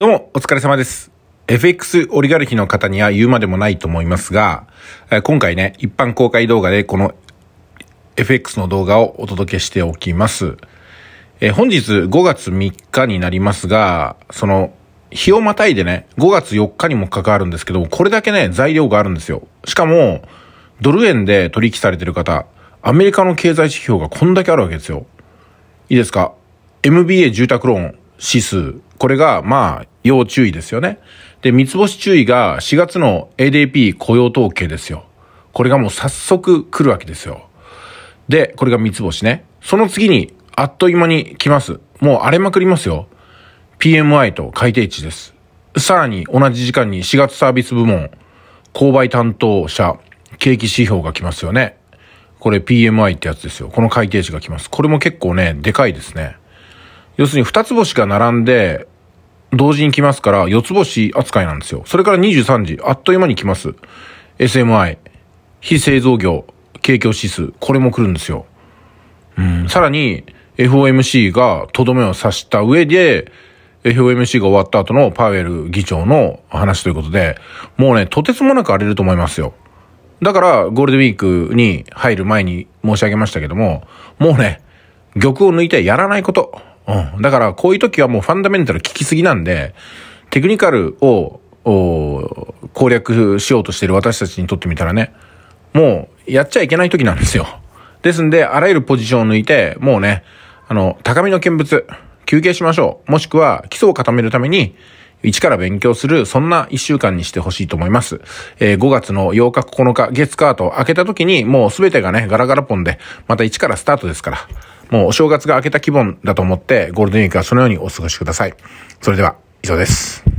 どうも、お疲れ様です。FX オリガルヒの方には言うまでもないと思いますが、今回ね、一般公開動画でこの FX の動画をお届けしておきます。え本日5月3日になりますが、その、日をまたいでね、5月4日にも関わるんですけど、これだけね、材料があるんですよ。しかも、ドル円で取引されてる方、アメリカの経済指標がこんだけあるわけですよ。いいですか ?MBA 住宅ローン指数、これが、まあ、要注意ですよね。で、三つ星注意が4月の ADP 雇用統計ですよ。これがもう早速来るわけですよ。で、これが三つ星ね。その次に、あっという間に来ます。もう荒れまくりますよ。PMI と改定値です。さらに同じ時間に4月サービス部門、購買担当者、景気指標が来ますよね。これ PMI ってやつですよ。この改定値が来ます。これも結構ね、でかいですね。要するに二つ星が並んで、同時に来ますから、四つ星扱いなんですよ。それから23時、あっという間に来ます。SMI、非製造業、景況指数、これも来るんですよ。うん、さらに、FOMC がとどめを刺した上で、FOMC が終わった後のパウエル議長の話ということで、もうね、とてつもなく荒れると思いますよ。だから、ゴールデンウィークに入る前に申し上げましたけども、もうね、玉を抜いてやらないこと。うん。だからこういう時はもうファンダメンタル効きすぎなんで、テクニカルを攻略しようとしてる私たちにとってみたらね、もうやっちゃいけない時なんですよ。ですんで、あらゆるポジションを抜いて、もうね、あの、高みの見物、休憩しましょう。もしくは、基礎を固めるために、一から勉強する、そんな一週間にしてほしいと思います。えー、5月の8日9日、月カート開けた時にもうすべてがね、ガラガラポンで、また一からスタートですから、もうお正月が明けた気分だと思って、ゴールデンウィークはそのようにお過ごしください。それでは、以上です。